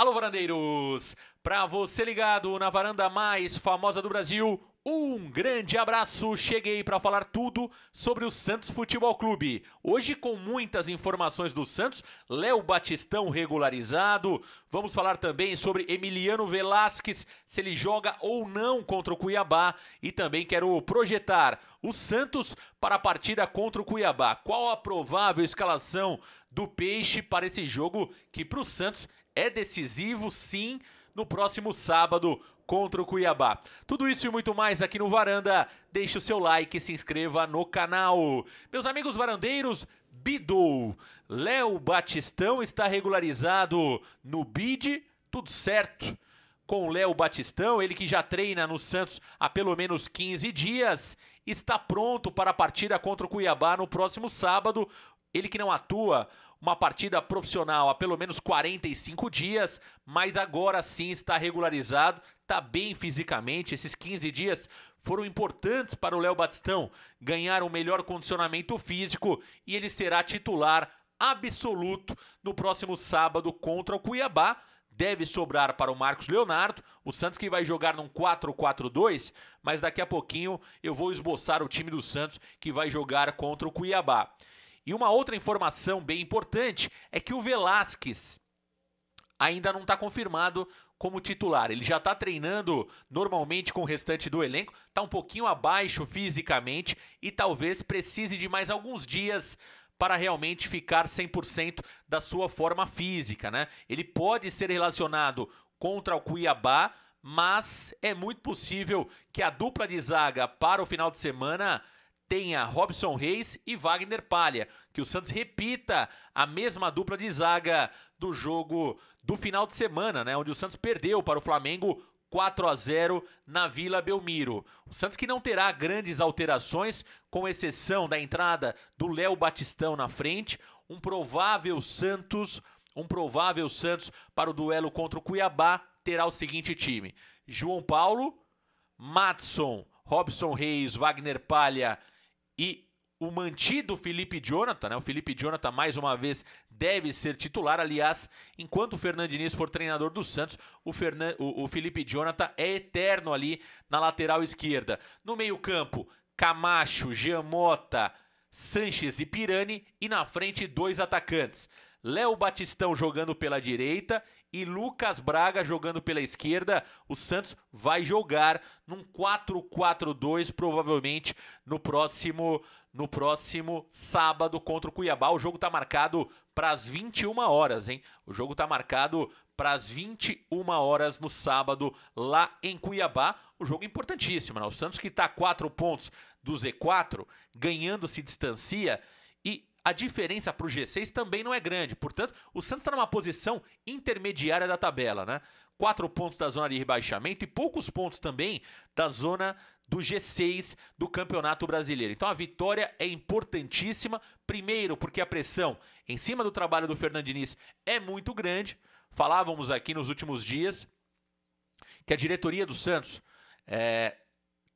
Alô, varandeiros! Para você ligado na varanda mais famosa do Brasil, um grande abraço, cheguei para falar tudo sobre o Santos Futebol Clube. Hoje com muitas informações do Santos, Léo Batistão regularizado. Vamos falar também sobre Emiliano Velasquez, se ele joga ou não contra o Cuiabá e também quero projetar o Santos para a partida contra o Cuiabá. Qual a provável escalação do Peixe para esse jogo que para o Santos é decisivo, sim? no próximo sábado contra o Cuiabá. Tudo isso e muito mais aqui no Varanda. Deixe o seu like e se inscreva no canal. Meus amigos varandeiros, Bidou. Léo Batistão está regularizado no BID, tudo certo. Com o Léo Batistão, ele que já treina no Santos há pelo menos 15 dias, está pronto para a partida contra o Cuiabá no próximo sábado, ele que não atua uma partida profissional há pelo menos 45 dias, mas agora sim está regularizado, está bem fisicamente. Esses 15 dias foram importantes para o Léo Batistão ganhar um melhor condicionamento físico e ele será titular absoluto no próximo sábado contra o Cuiabá. Deve sobrar para o Marcos Leonardo, o Santos que vai jogar num 4-4-2, mas daqui a pouquinho eu vou esboçar o time do Santos que vai jogar contra o Cuiabá. E uma outra informação bem importante é que o Velasquez ainda não está confirmado como titular. Ele já está treinando normalmente com o restante do elenco, está um pouquinho abaixo fisicamente e talvez precise de mais alguns dias para realmente ficar 100% da sua forma física, né? Ele pode ser relacionado contra o Cuiabá, mas é muito possível que a dupla de zaga para o final de semana tenha Robson Reis e Wagner Palha. Que o Santos repita a mesma dupla de zaga do jogo do final de semana, né? Onde o Santos perdeu para o Flamengo 4 a 0 na Vila Belmiro. O Santos que não terá grandes alterações, com exceção da entrada do Léo Batistão na frente, um provável Santos, um provável Santos para o duelo contra o Cuiabá terá o seguinte time: João Paulo, Matson, Robson Reis, Wagner Palha e o mantido Felipe Jonathan, né? O Felipe Jonathan, mais uma vez, deve ser titular. Aliás, enquanto o Fernando Diniz for treinador do Santos, o, Fernan... o, Felipe Jonathan é eterno ali na lateral esquerda. No meio-campo, Camacho, Giamota, Sanches e Pirani. E na frente, dois atacantes. Léo Batistão jogando pela direita e Lucas Braga jogando pela esquerda. O Santos vai jogar num 4-4-2 provavelmente no próximo no próximo sábado contra o Cuiabá. O jogo está marcado para as 21 horas, hein? O jogo está marcado para as 21 horas no sábado lá em Cuiabá. O jogo jogo é importantíssimo, né? O Santos que está a 4 pontos do Z4, ganhando se distancia e a diferença para o G6 também não é grande. Portanto, o Santos está numa posição intermediária da tabela, né? Quatro pontos da zona de rebaixamento e poucos pontos também da zona do G6 do Campeonato Brasileiro. Então a vitória é importantíssima, primeiro porque a pressão em cima do trabalho do Fernando Diniz é muito grande. Falávamos aqui nos últimos dias que a diretoria do Santos é,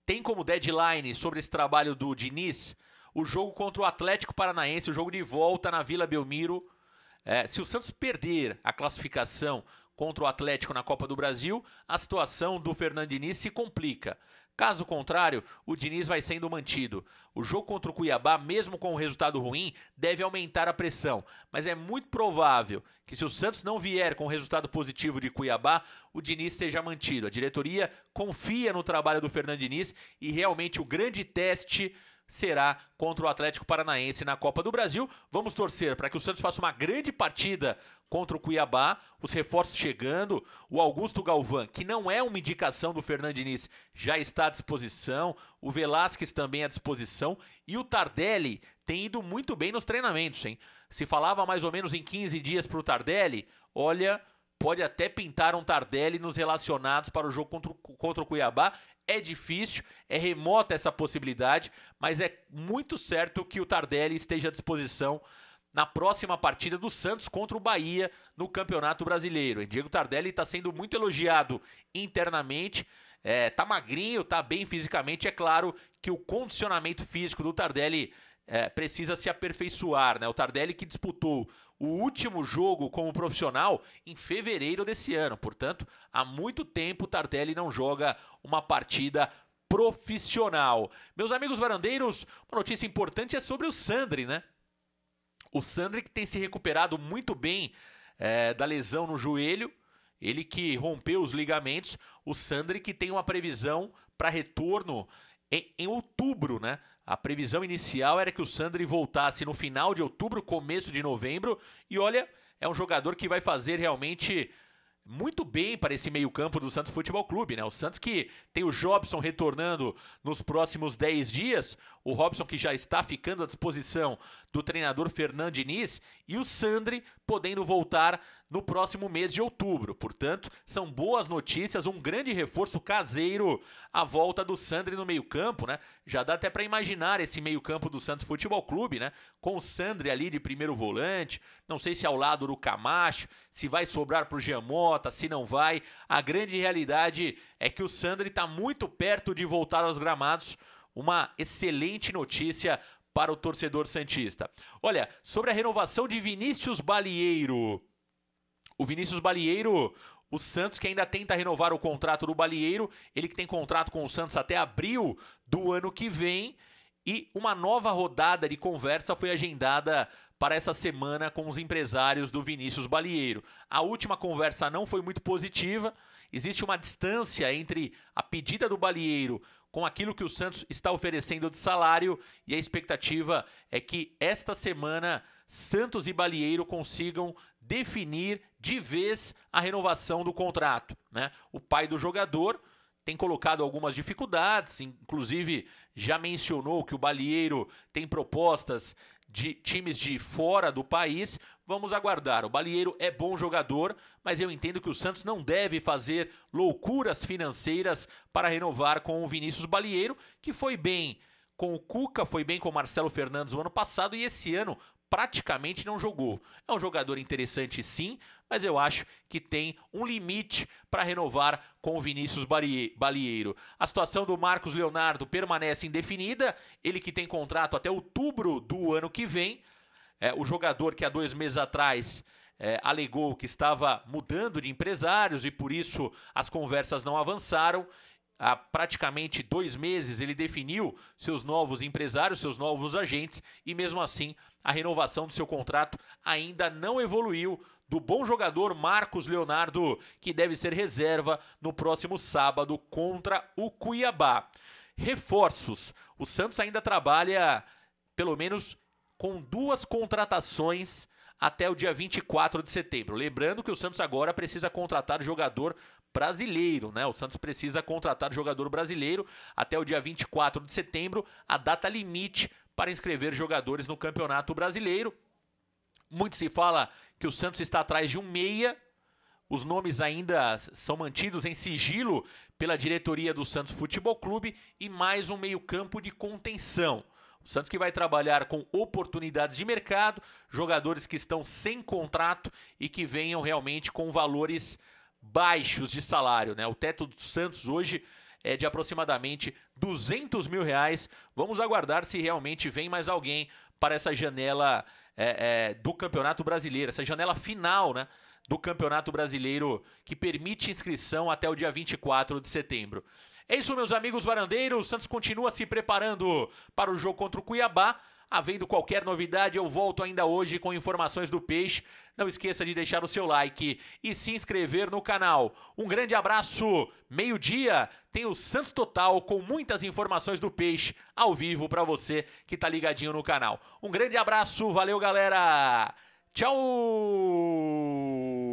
tem como deadline sobre esse trabalho do Diniz o jogo contra o Atlético Paranaense, o jogo de volta na Vila Belmiro. É, se o Santos perder a classificação contra o Atlético na Copa do Brasil, a situação do Fernandiniz se complica. Caso contrário, o Diniz vai sendo mantido. O jogo contra o Cuiabá, mesmo com o resultado ruim, deve aumentar a pressão. Mas é muito provável que, se o Santos não vier com o resultado positivo de Cuiabá, o Diniz seja mantido. A diretoria confia no trabalho do Fernandiniz e realmente o grande teste será contra o Atlético Paranaense na Copa do Brasil. Vamos torcer para que o Santos faça uma grande partida contra o Cuiabá, os reforços chegando, o Augusto Galvão, que não é uma indicação do Fernando Diniz, já está à disposição, o Velasquez também à disposição e o Tardelli tem ido muito bem nos treinamentos, hein? Se falava mais ou menos em 15 dias para o Tardelli, olha, pode até pintar um Tardelli nos relacionados para o jogo contra o, contra o Cuiabá. É difícil, é remota essa possibilidade, mas é muito certo que o Tardelli esteja à disposição na próxima partida do Santos contra o Bahia no Campeonato Brasileiro. E Diego Tardelli está sendo muito elogiado internamente, é, tá magrinho, tá bem fisicamente. É claro que o condicionamento físico do Tardelli é, precisa se aperfeiçoar. Né? O Tardelli que disputou o último jogo como profissional em fevereiro desse ano. Portanto, há muito tempo o Tardelli não joga uma partida profissional. Meus amigos varandeiros, uma notícia importante é sobre o Sandri, né? O Sandri que tem se recuperado muito bem é, da lesão no joelho, ele que rompeu os ligamentos, o Sandri que tem uma previsão para retorno em, em outubro, né? A previsão inicial era que o Sandri voltasse no final de outubro, começo de novembro, e olha, é um jogador que vai fazer realmente muito bem para esse meio-campo do Santos Futebol Clube, né? O Santos que tem o Jobson retornando nos próximos 10 dias, o Robson que já está ficando à disposição do treinador Fernando Diniz e o Sandri podendo voltar no próximo mês de outubro. Portanto, são boas notícias, um grande reforço caseiro à volta do Sandri no meio-campo, né? Já dá até para imaginar esse meio-campo do Santos Futebol Clube, né? Com o Sandri ali de primeiro volante, não sei se ao lado do Camacho, se vai sobrar para o Giamor se não vai. A grande realidade é que o Sandri está muito perto de voltar aos gramados. Uma excelente notícia para o torcedor Santista. Olha, sobre a renovação de Vinícius Balieiro. O Vinícius Balieiro, o Santos que ainda tenta renovar o contrato do Balieiro, ele que tem contrato com o Santos até abril do ano que vem. E uma nova rodada de conversa foi agendada para essa semana com os empresários do Vinícius Balieiro. A última conversa não foi muito positiva. Existe uma distância entre a pedida do Balieiro com aquilo que o Santos está oferecendo de salário e a expectativa é que esta semana Santos e Balieiro consigam definir de vez a renovação do contrato. Né? O pai do jogador tem colocado algumas dificuldades, inclusive já mencionou que o Balieiro tem propostas de times de fora do país. Vamos aguardar. O Balieiro é bom jogador, mas eu entendo que o Santos não deve fazer loucuras financeiras para renovar com o Vinícius Balieiro, que foi bem com o Cuca, foi bem com o Marcelo Fernandes o ano passado e esse ano praticamente não jogou. É um jogador interessante sim, mas eu acho que tem um limite para renovar com o Vinícius Balieiro. A situação do Marcos Leonardo permanece indefinida, ele que tem contrato até outubro do ano que vem. É, o jogador que há dois meses atrás é, alegou que estava mudando de empresários e por isso as conversas não avançaram há praticamente dois meses, ele definiu seus novos empresários, seus novos agentes, e mesmo assim a renovação do seu contrato ainda não evoluiu do bom jogador Marcos Leonardo, que deve ser reserva no próximo sábado contra o Cuiabá. Reforços: o Santos ainda trabalha pelo menos com duas contratações até o dia 24 de setembro. Lembrando que o Santos agora precisa contratar jogador brasileiro, né? O Santos precisa contratar jogador brasileiro até o dia 24 de setembro, a data limite para inscrever jogadores no Campeonato Brasileiro. Muito se fala que o Santos está atrás de um meia. Os nomes ainda são mantidos em sigilo pela diretoria do Santos Futebol Clube e mais um meio-campo de contenção. O Santos que vai trabalhar com oportunidades de mercado, jogadores que estão sem contrato e que venham realmente com valores baixos de salário. Né? O teto do Santos hoje é de aproximadamente 200 mil reais. Vamos aguardar se realmente vem mais alguém para essa janela é, é, do Campeonato Brasileiro, essa janela final né, do Campeonato Brasileiro que permite inscrição até o dia 24 de setembro. É isso, meus amigos varandeiros. O Santos continua se preparando para o jogo contra o Cuiabá. Havendo qualquer novidade, eu volto ainda hoje com informações do Peixe. Não esqueça de deixar o seu like e se inscrever no canal. Um grande abraço. Meio-dia tem o Santos Total com muitas informações do Peixe ao vivo para você que tá ligadinho no canal. Um grande abraço. Valeu, galera. Tchau.